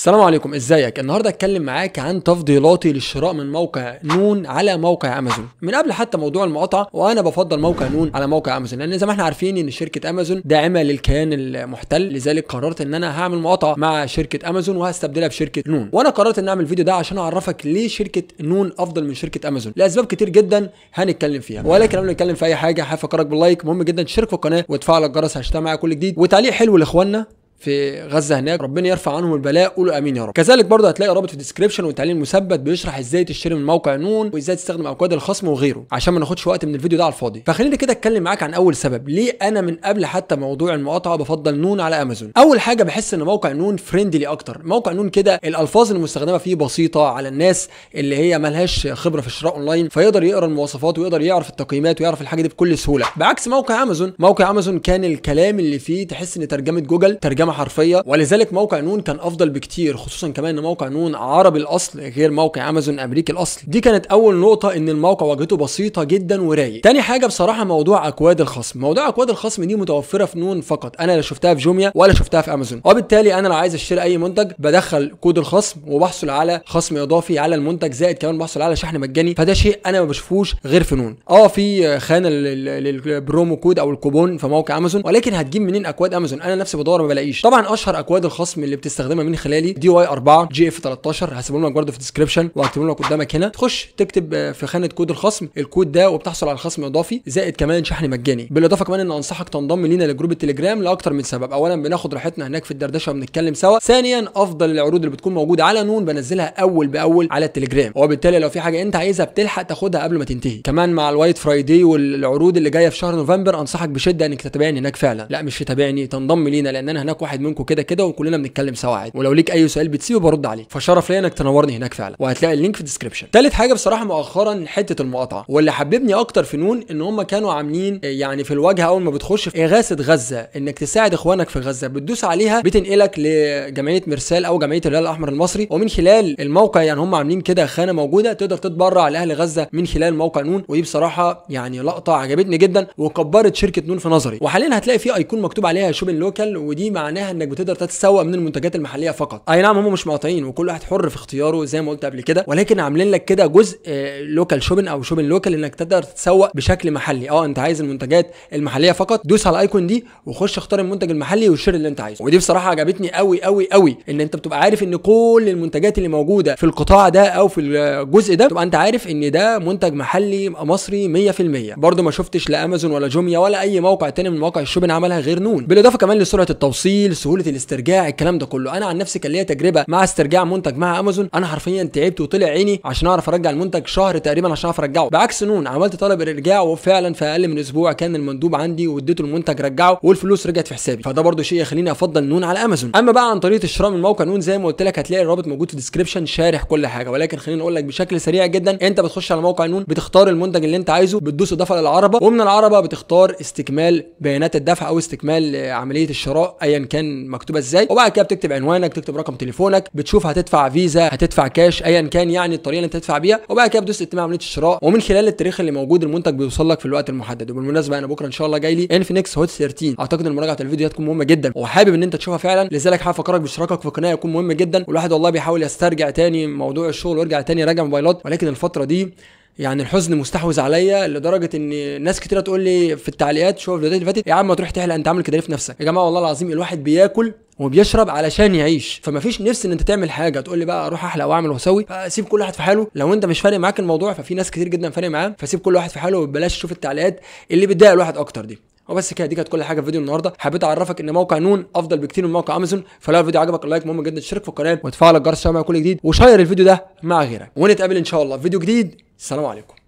السلام عليكم ازيك النهارده اتكلم معاك عن تفضيلاتي للشراء من موقع نون على موقع امازون من قبل حتى موضوع المقاطعه وانا بفضل موقع نون على موقع امازون لان زي ما احنا عارفين ان شركه امازون داعمه للكيان المحتل لذلك قررت ان انا هعمل مقاطعه مع شركه امازون وهستبدلها بشركه نون وانا قررت ان اعمل الفيديو ده عشان اعرفك ليه شركه نون افضل من شركه امازون لاسباب كتير جدا هنتكلم فيها ولكن قبل ما نتكلم في اي حاجه هفكرك باللايك مهم جدا تشترك في القناه وتفعل الجرس عشان معايا كل جديد وتعليق حلو لاخواننا في غزه هناك ربنا يرفع عنهم البلاء قولوا امين يا رب كذلك برضه هتلاقي رابط في الديسكربشن وتعليم مثبت بيشرح ازاي تشتري من موقع نون وازاي تستخدم اكواد الخصم وغيره عشان ما ناخدش وقت من الفيديو ده على الفاضي فخليني كده اتكلم معاك عن اول سبب ليه انا من قبل حتى موضوع المقاطعه بفضل نون على امازون اول حاجه بحس ان موقع نون فريندلي اكتر موقع نون كده الالفاظ المستخدمه فيه بسيطه على الناس اللي هي ملهاش خبره في الشراء اونلاين فيقدر يقرا المواصفات ويقدر يعرف التقييمات ويعرف الحاجه دي بكل سهوله بعكس موقع امازون موقع امازون كان الكلام اللي فيه تحس ان ترجمه جوجل ترجمه ترجمه حرفيه ولذلك موقع نون كان افضل بكتير خصوصا كمان ان موقع نون عربي الاصل غير موقع امازون امريكي الاصل دي كانت اول نقطه ان الموقع واجهته بسيطه جدا ورايق تاني حاجه بصراحه موضوع اكواد الخصم موضوع اكواد الخصم دي متوفره في نون فقط انا لا شفتها في جوميا ولا شفتها في امازون وبالتالي انا لو عايز اشتري اي منتج بدخل كود الخصم وبحصل على خصم اضافي على المنتج زائد كمان بحصل على شحن مجاني فده شيء انا ما بشوفوش غير في نون اه في خانه للبرومو كود او الكوبون في موقع امازون ولكن هتجيب منين اكواد امازون انا نفسي بدور ما بلاقيش مفيش طبعا اشهر اكواد الخصم اللي بتستخدمها من خلالي دي واي 4 جي اف 13 هسيبهم لك برده في الديسكربشن وهكتبهم لك قدامك هنا تخش تكتب آه، في خانه كود الخصم الكود ده وبتحصل على خصم اضافي زائد كمان شحن مجاني بالاضافه كمان ان انصحك تنضم لينا لجروب التليجرام لاكثر من سبب اولا بناخد راحتنا هناك في الدردشه وبنتكلم سوا ثانيا افضل العروض اللي بتكون موجوده على نون بنزلها اول باول على التليجرام وبالتالي لو في حاجه انت عايزها بتلحق تاخدها قبل ما تنتهي كمان مع الوايت فرايدي والعروض اللي جايه في شهر نوفمبر انصحك بشده انك تتابعني هناك فعلا لا مش تتابعني تنضم لينا لان انا هناك واحد منكم كده كده وكلنا بنتكلم سوا عادي ولو ليك اي سؤال بتسيبه برد عليك فشرف ليا انك تنورني هناك فعلا وهتلاقي اللينك في الديسكربشن ثالث حاجه بصراحه مؤخرا حته المقاطعه واللي حببني اكتر في نون ان هم كانوا عاملين يعني في الواجهه اول ما بتخش في اغاثه غزه انك تساعد اخوانك في غزه بتدوس عليها بتنقلك لجمعيه مرسال او جمعيه الهلال الاحمر المصري ومن خلال الموقع يعني هم عاملين كده خانه موجوده تقدر تتبرع لاهل غزه من خلال موقع نون ودي بصراحه يعني لقطه عجبتني جدا وكبرت شركه نون في نظري وحاليا هتلاقي في ايكون مكتوب عليها شوبين لوكال ودي مع معناها انك بتقدر تتسوق من المنتجات المحليه فقط اي نعم هم مش مقاطعين وكل واحد حر في اختياره زي ما قلت قبل كده ولكن عاملين لك كده جزء لوكال آه، شوبن او شوبن لوكال انك تقدر تتسوق بشكل محلي اه انت عايز المنتجات المحليه فقط دوس على الايكون دي وخش اختار المنتج المحلي والشير اللي انت عايزه ودي بصراحه عجبتني قوي قوي قوي ان انت بتبقى عارف ان كل المنتجات اللي موجوده في القطاع ده او في الجزء ده تبقى انت عارف ان ده منتج محلي مصري 100% برده ما شفتش لا امازون ولا جوميا ولا اي موقع تاني من مواقع الشوبن عملها غير نون بالاضافه كمان لسرعه التوصيل التسجيل سهوله الاسترجاع الكلام ده كله انا عن نفسي كان ليا تجربه مع استرجاع منتج مع امازون انا حرفيا تعبت وطلع عيني عشان اعرف ارجع المنتج شهر تقريبا عشان اعرف ارجعه بعكس نون عملت طلب الارجاع وفعلا في اقل من اسبوع كان المندوب عندي واديته المنتج رجعه والفلوس رجعت في حسابي فده برده شيء يخليني افضل نون على امازون اما بقى عن طريقه الشراء من موقع نون زي ما قلت لك هتلاقي الرابط موجود في الديسكربشن شارح كل حاجه ولكن خليني اقول لك بشكل سريع جدا انت بتخش على موقع نون بتختار المنتج اللي انت عايزه بتدوس دفع العربه ومن العربه بتختار استكمال بيانات الدفع او استكمال عمليه الشراء ايا كان مكتوبه ازاي وبعد كده بتكتب عنوانك تكتب رقم تليفونك بتشوف هتدفع فيزا هتدفع كاش ايا كان يعني الطريقه اللي انت هتدفع بيها وبعد كده بتدوس اتمام عمليه الشراء ومن خلال التاريخ اللي موجود المنتج بيوصل لك في الوقت المحدد وبالمناسبه انا بكره ان شاء الله جاي لي انفينكس هوت 13 اعتقد ان مراجعه الفيديو هتكون مهمه جدا وحابب ان انت تشوفها فعلا لذلك هفكرك باشتراكك في القناه يكون مهم جدا والواحد والله بيحاول يسترجع تاني موضوع الشغل ويرجع تاني يراجع موبايلات ولكن الفتره دي يعني الحزن مستحوذ عليا لدرجه ان ناس كتيره تقول لي في التعليقات شوف الفيديوهات اللي فاتت يا عم ما تروح تحلق انت عامل كده ليه في نفسك يا جماعه والله العظيم الواحد بياكل وبيشرب علشان يعيش فمفيش نفس ان انت تعمل حاجه تقول لي بقى اروح احلق واعمل واسوي فسيب كل واحد في حاله لو انت مش فارق معاك الموضوع ففي ناس كتير جدا فارق معاه فسيب كل واحد في حاله وبلاش تشوف التعليقات اللي بتضايق الواحد اكتر دي وبس كده دي كانت كل حاجه في فيديو النهارده حبيت اعرفك ان موقع نون افضل بكتير من موقع امازون فلو الفيديو عجبك اللايك مهم جدا تشترك في القناه وتفعل الجرس عشان كل جديد وشير الفيديو ده مع غيرك ونتقابل ان شاء الله في فيديو جديد السلام عليكم